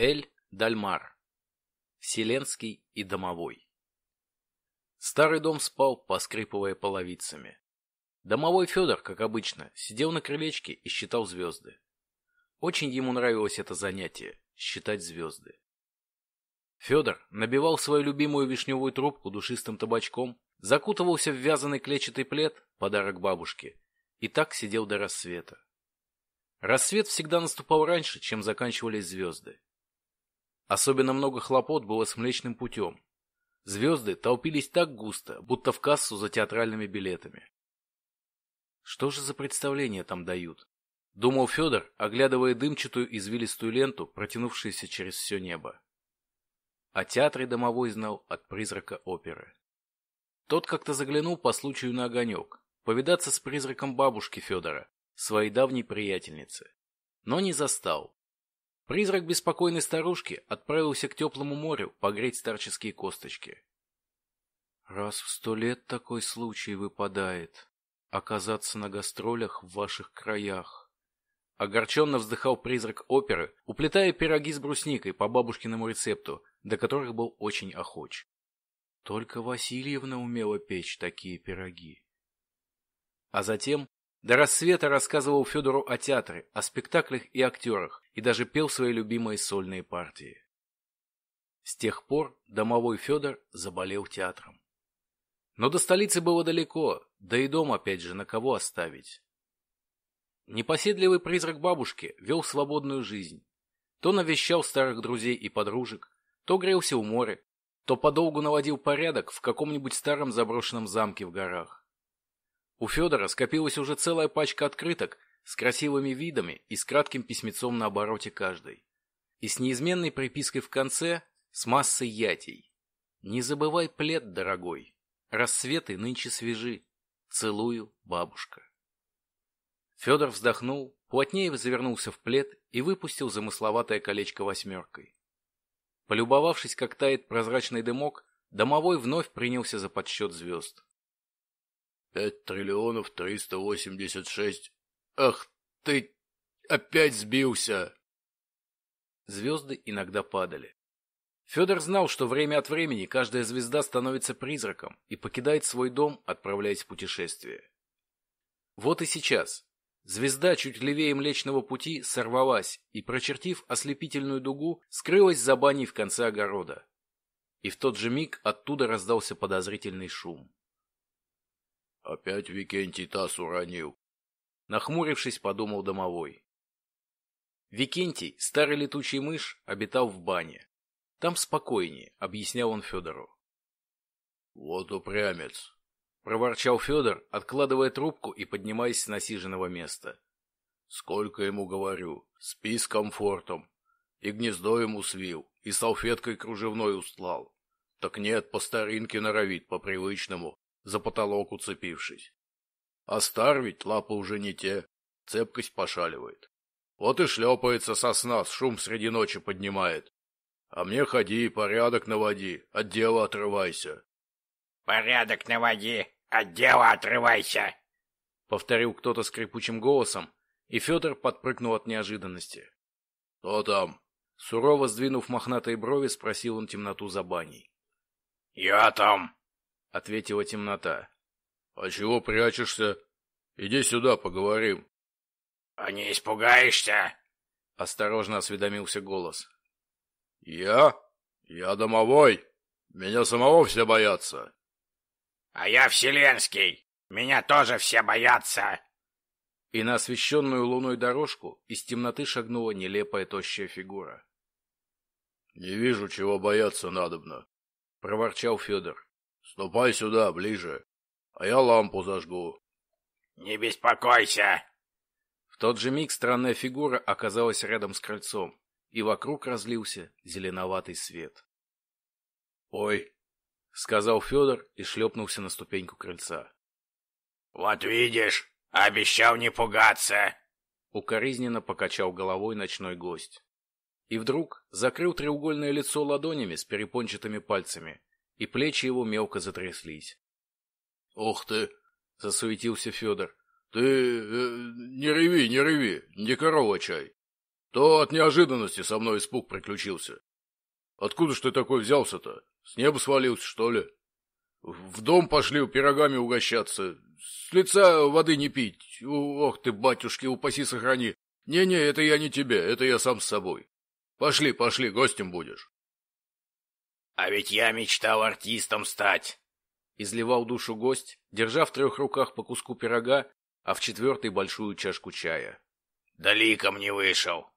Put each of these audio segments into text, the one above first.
Эль Дальмар. Вселенский и домовой. Старый дом спал, поскрипывая половицами. Домовой Федор, как обычно, сидел на крылечке и считал звезды. Очень ему нравилось это занятие — считать звезды. Федор набивал свою любимую вишневую трубку душистым табачком, закутывался в вязаный клетчатый плед, подарок бабушке, и так сидел до рассвета. Рассвет всегда наступал раньше, чем заканчивались звезды. Особенно много хлопот было с Млечным путем. Звезды толпились так густо, будто в кассу за театральными билетами. Что же за представление там дают? Думал Федор, оглядывая дымчатую извилистую ленту, протянувшуюся через все небо. О а театре домовой знал от призрака оперы. Тот как-то заглянул по случаю на огонек, повидаться с призраком бабушки Федора, своей давней приятельницы. Но не застал. Призрак беспокойной старушки отправился к теплому морю погреть старческие косточки. «Раз в сто лет такой случай выпадает. Оказаться на гастролях в ваших краях». Огорченно вздыхал призрак оперы, уплетая пироги с брусникой по бабушкиному рецепту, до которых был очень охоч. Только Васильевна умела печь такие пироги. А затем до рассвета рассказывал Федору о театре, о спектаклях и актерах, и даже пел свои любимые сольные партии. С тех пор домовой Федор заболел театром. Но до столицы было далеко, да и дом опять же на кого оставить. Непоседливый призрак бабушки вел свободную жизнь. То навещал старых друзей и подружек, то грелся у моря, то подолгу наводил порядок в каком-нибудь старом заброшенном замке в горах. У Федора скопилась уже целая пачка открыток с красивыми видами и с кратким письмецом на обороте каждой. И с неизменной припиской в конце с массой ятей. «Не забывай плед, дорогой. Рассветы нынче свежи. Целую, бабушка». Федор вздохнул, плотнее завернулся в плед и выпустил замысловатое колечко восьмеркой. Полюбовавшись, как тает прозрачный дымок, домовой вновь принялся за подсчет звезд. Пять триллионов триста восемьдесят шесть. Ах ты! Опять сбился! Звезды иногда падали. Федор знал, что время от времени каждая звезда становится призраком и покидает свой дом, отправляясь в путешествие. Вот и сейчас. Звезда чуть левее Млечного Пути сорвалась и, прочертив ослепительную дугу, скрылась за баней в конце огорода. И в тот же миг оттуда раздался подозрительный шум. Опять Викентий таз уронил. Нахмурившись, подумал домовой. Викентий, старый летучий мышь, обитал в бане. Там спокойнее, объяснял он Федору. Вот упрямец, проворчал Федор, откладывая трубку и поднимаясь с насиженного места. Сколько ему говорю, спи с комфортом. И гнездо ему свил, и салфеткой кружевной устлал. Так нет, по старинке норовит, по-привычному за потолок уцепившись. А стар ведь лапы уже не те, цепкость пошаливает. Вот и шлепается сосна, шум среди ночи поднимает. А мне ходи, порядок наводи, от дела отрывайся. — Порядок наводи, от дела отрывайся! — повторил кто-то скрипучим голосом, и Федор подпрыгнул от неожиданности. — Кто там? — сурово сдвинув мохнатые брови, спросил он темноту за баней. — Я там! — ответила темнота. «А чего прячешься? Иди сюда, поговорим». «А не испугаешься?» — осторожно осведомился голос. «Я? Я домовой. Меня самого все боятся». «А я вселенский. Меня тоже все боятся». И на освещенную луной дорожку из темноты шагнула нелепая тощая фигура. «Не вижу, чего бояться надобно», — проворчал Федор. Ступай сюда, ближе, а я лампу зажгу. Не беспокойся. В тот же миг странная фигура оказалась рядом с крыльцом, и вокруг разлился зеленоватый свет. Ой, сказал Федор и шлепнулся на ступеньку крыльца. Вот видишь, обещал не пугаться. Укоризненно покачал головой ночной гость. И вдруг закрыл треугольное лицо ладонями с перепончатыми пальцами и плечи его мелко затряслись. — Ох ты! — засуетился Федор. — Ты э, не реви, не реви, не корова чай. То от неожиданности со мной испуг приключился. Откуда ж ты такой взялся-то? С неба свалился, что ли? В дом пошли пирогами угощаться, с лица воды не пить. Ох ты, батюшки, упаси, сохрани. Не-не, это я не тебе, это я сам с собой. Пошли, пошли, гостем будешь. «А ведь я мечтал артистом стать!» Изливал душу гость, держа в трех руках по куску пирога, а в четвертой большую чашку чая. Далеко мне вышел.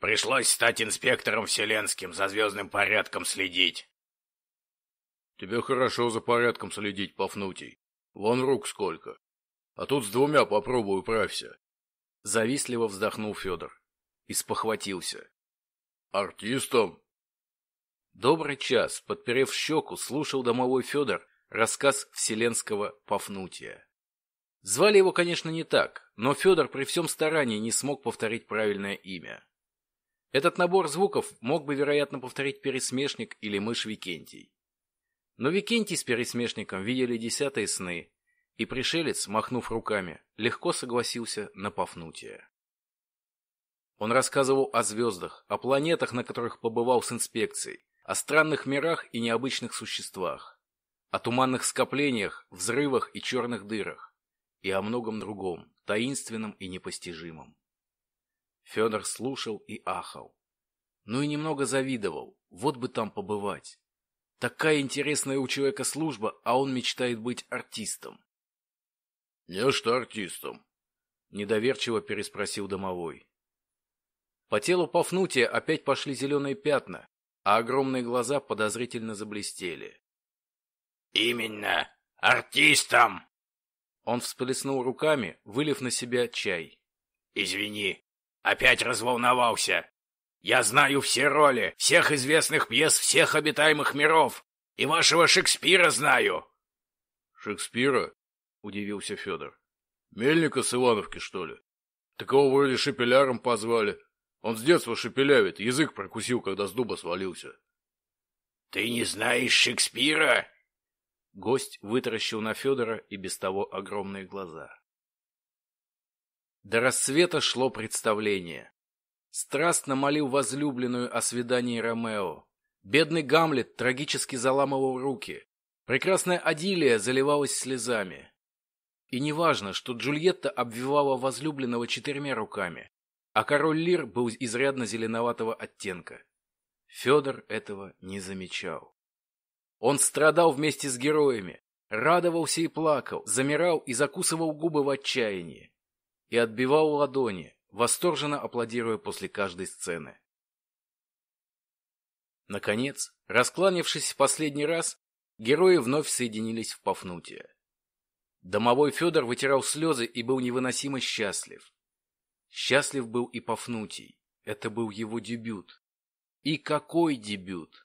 Пришлось стать инспектором вселенским, за звездным порядком следить». «Тебе хорошо за порядком следить, Пафнутий. Вон рук сколько. А тут с двумя попробую правься. Завистливо вздохнул Федор. И спохватился. «Артистом? Добрый час, подперев щеку, слушал домовой Федор рассказ вселенского Пафнутия. Звали его, конечно, не так, но Федор при всем старании не смог повторить правильное имя. Этот набор звуков мог бы, вероятно, повторить пересмешник или мышь Викентий. Но Викентий с пересмешником видели десятые сны, и пришелец, махнув руками, легко согласился на Пафнутия. Он рассказывал о звездах, о планетах, на которых побывал с инспекцией, о странных мирах и необычных существах, о туманных скоплениях, взрывах и черных дырах, и о многом другом, таинственном и непостижимом. Федор слушал и ахал. Ну и немного завидовал, вот бы там побывать. Такая интересная у человека служба, а он мечтает быть артистом. — Не что артистом? — недоверчиво переспросил домовой. По телу Пафнутия опять пошли зеленые пятна, а огромные глаза подозрительно заблестели. «Именно! Артистом!» Он всплеснул руками, вылив на себя чай. «Извини, опять разволновался. Я знаю все роли, всех известных пьес всех обитаемых миров, и вашего Шекспира знаю». «Шекспира?» — удивился Федор. «Мельника с Ивановки, что ли? Такого вроде шепеляром позвали, он с детства шепелявит, язык прокусил, когда с дуба свалился. — Ты не знаешь Шекспира? Гость вытаращил на Федора и без того огромные глаза. До рассвета шло представление. Страстно молил возлюбленную о свидании Ромео. Бедный Гамлет трагически заламывал руки. Прекрасная Адилия заливалась слезами. И неважно, что Джульетта обвивала возлюбленного четырьмя руками, а король лир был изрядно зеленоватого оттенка. Федор этого не замечал. Он страдал вместе с героями, радовался и плакал, замирал и закусывал губы в отчаянии. И отбивал ладони, восторженно аплодируя после каждой сцены. Наконец, раскланившись в последний раз, герои вновь соединились в Пафнутия. Домовой Федор вытирал слезы и был невыносимо счастлив. Счастлив был и Пафнутий. Это был его дебют. И какой дебют!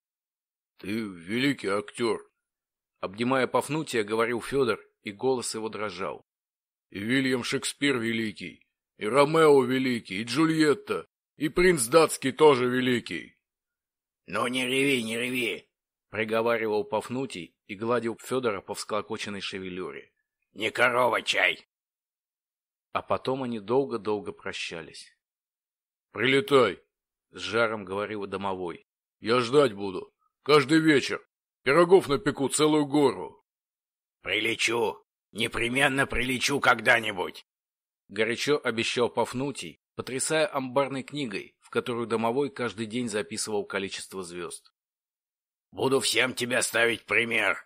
— Ты великий актер! — обнимая Пафнутия, говорил Федор, и голос его дрожал. — И Вильям Шекспир великий, и Ромео великий, и Джульетта, и принц датский тоже великий. — Ну не реви, не реви! — приговаривал Пафнутий и гладил Федора по всколокоченной шевелюре. — Не корова чай! А потом они долго-долго прощались. «Прилетай!» — с жаром говорил домовой. «Я ждать буду. Каждый вечер. Пирогов напеку целую гору». «Прилечу. Непременно прилечу когда-нибудь!» Горячо обещал Пафнутий, потрясая амбарной книгой, в которую домовой каждый день записывал количество звезд. «Буду всем тебя ставить пример.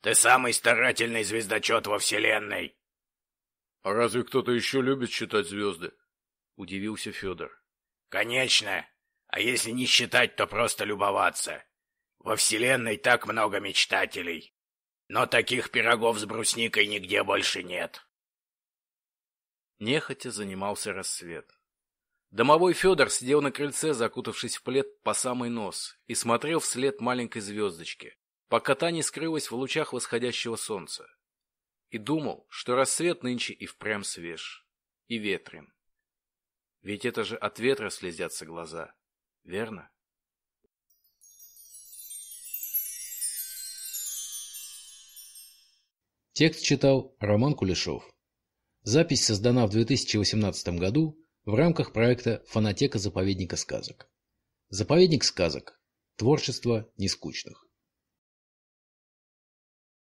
Ты самый старательный звездочет во Вселенной!» А разве кто-то еще любит считать звезды? Удивился Федор. Конечно. А если не считать, то просто любоваться. Во Вселенной так много мечтателей. Но таких пирогов с брусникой нигде больше нет. Нехотя занимался рассвет. Домовой Федор сидел на крыльце, закутавшись в плед по самый нос, и смотрел вслед маленькой звездочки, пока та не скрылась в лучах восходящего солнца и думал, что рассвет нынче и впрямь свеж, и ветрен. Ведь это же от ветра слезятся глаза, верно? Текст читал Роман Кулешов. Запись создана в 2018 году в рамках проекта «Фонотека заповедника сказок». Заповедник сказок. Творчество нескучных.